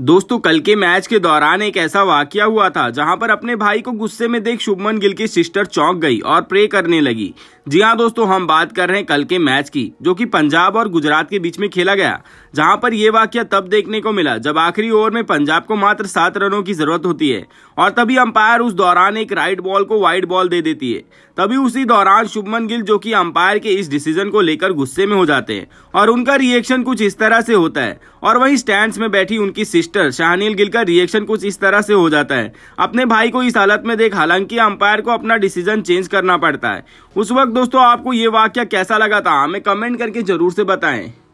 दोस्तों कल के मैच के दौरान एक ऐसा वाक्य हुआ था जहां पर अपने भाई को गुस्से में देख शुभमन गिल की सिस्टर चौंक गई और प्रे करने लगी जी हाँ दोस्तों हम बात कर रहे हैं कल के मैच की जो कि पंजाब और गुजरात के बीच में खेला गया जहां पर यह वाक्य तब देखने को मिला जब आखिरी ओवर में पंजाब को मात्र सात रनों की जरूरत होती है और तभी अंपायर उस दौरान एक राइट बॉल को वाइड बॉल दे देती है तभी उसी दौरान शुभमन गिल जो कि अंपायर के इस डिसीजन को लेकर गुस्से में हो जाते हैं और उनका रिएक्शन कुछ इस तरह से होता है और वही स्टैंड में बैठी उनकी सिस्टर शाहनील गिल का रिएक्शन कुछ इस तरह से हो जाता है अपने भाई को इस हालत में देख हालांकि अंपायर को अपना डिसीजन चेंज करना पड़ता है उस वक्त दोस्तों आपको ये वाक्य कैसा लगा था हमें कमेंट करके जरूर से बताएं